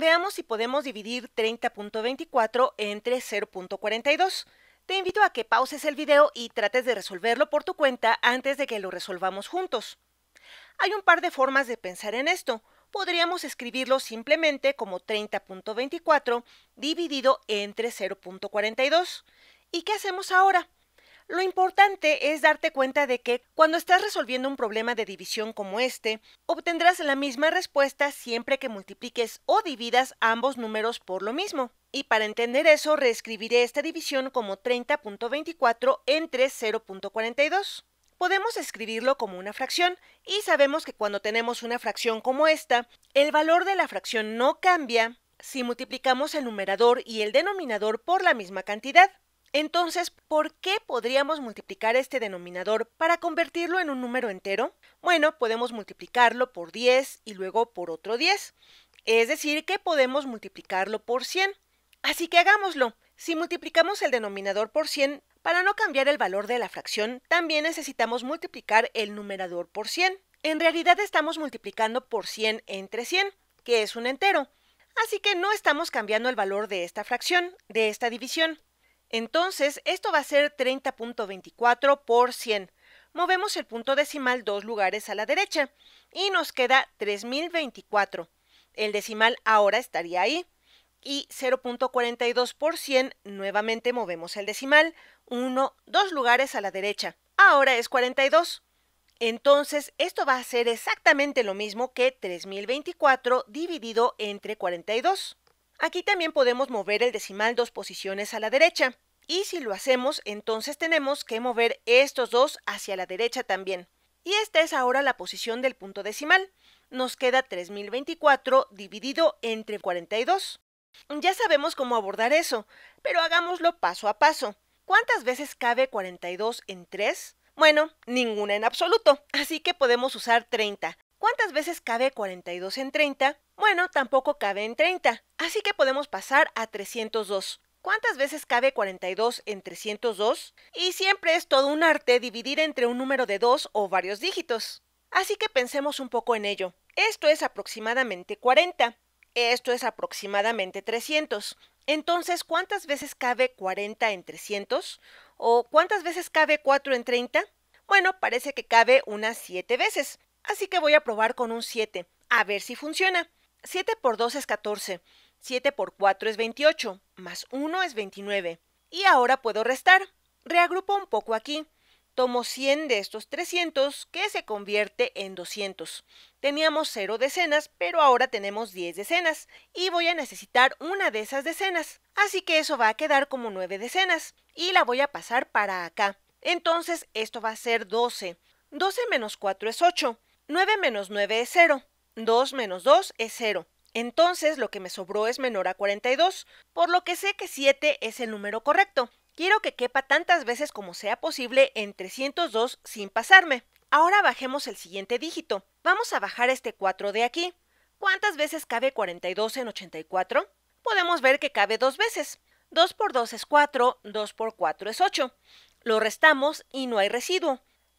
Veamos si podemos dividir 30.24 entre 0.42. Te invito a que pauses el video y trates de resolverlo por tu cuenta antes de que lo resolvamos juntos. Hay un par de formas de pensar en esto. Podríamos escribirlo simplemente como 30.24 dividido entre 0.42. ¿Y qué hacemos ahora? Lo importante es darte cuenta de que cuando estás resolviendo un problema de división como este, obtendrás la misma respuesta siempre que multipliques o dividas ambos números por lo mismo. Y para entender eso, reescribiré esta división como 30.24 entre 0.42. Podemos escribirlo como una fracción y sabemos que cuando tenemos una fracción como esta, el valor de la fracción no cambia si multiplicamos el numerador y el denominador por la misma cantidad. Entonces, ¿por qué podríamos multiplicar este denominador para convertirlo en un número entero? Bueno, podemos multiplicarlo por 10 y luego por otro 10. Es decir, que podemos multiplicarlo por 100. Así que hagámoslo. Si multiplicamos el denominador por 100, para no cambiar el valor de la fracción, también necesitamos multiplicar el numerador por 100. En realidad estamos multiplicando por 100 entre 100, que es un entero. Así que no estamos cambiando el valor de esta fracción, de esta división. Entonces, esto va a ser 30.24 por 100. Movemos el punto decimal dos lugares a la derecha y nos queda 3024. El decimal ahora estaría ahí. Y 0.42 por 100, nuevamente movemos el decimal 1, dos lugares a la derecha. Ahora es 42. Entonces, esto va a ser exactamente lo mismo que 3024 dividido entre 42. Aquí también podemos mover el decimal dos posiciones a la derecha. Y si lo hacemos, entonces tenemos que mover estos dos hacia la derecha también. Y esta es ahora la posición del punto decimal. Nos queda 3024 dividido entre 42. Ya sabemos cómo abordar eso, pero hagámoslo paso a paso. ¿Cuántas veces cabe 42 en 3? Bueno, ninguna en absoluto, así que podemos usar 30. ¿Cuántas veces cabe 42 en 30? Bueno, tampoco cabe en 30, así que podemos pasar a 302. ¿Cuántas veces cabe 42 en 302? Y siempre es todo un arte dividir entre un número de 2 o varios dígitos. Así que pensemos un poco en ello. Esto es aproximadamente 40. Esto es aproximadamente 300. Entonces, ¿cuántas veces cabe 40 en 300? ¿O cuántas veces cabe 4 en 30? Bueno, parece que cabe unas 7 veces, Así que voy a probar con un 7, a ver si funciona. 7 por 2 es 14, 7 por 4 es 28, más 1 es 29. Y ahora puedo restar. Reagrupo un poco aquí. Tomo 100 de estos 300, que se convierte en 200. Teníamos 0 decenas, pero ahora tenemos 10 decenas, y voy a necesitar una de esas decenas. Así que eso va a quedar como 9 decenas, y la voy a pasar para acá. Entonces esto va a ser 12. 12 menos 4 es 8. 9 menos 9 es 0, 2 menos 2 es 0. Entonces lo que me sobró es menor a 42, por lo que sé que 7 es el número correcto. Quiero que quepa tantas veces como sea posible en 302 sin pasarme. Ahora bajemos el siguiente dígito. Vamos a bajar este 4 de aquí. ¿Cuántas veces cabe 42 en 84? Podemos ver que cabe dos veces. 2 por 2 es 4, 2 por 4 es 8. Lo restamos y no hay residuo.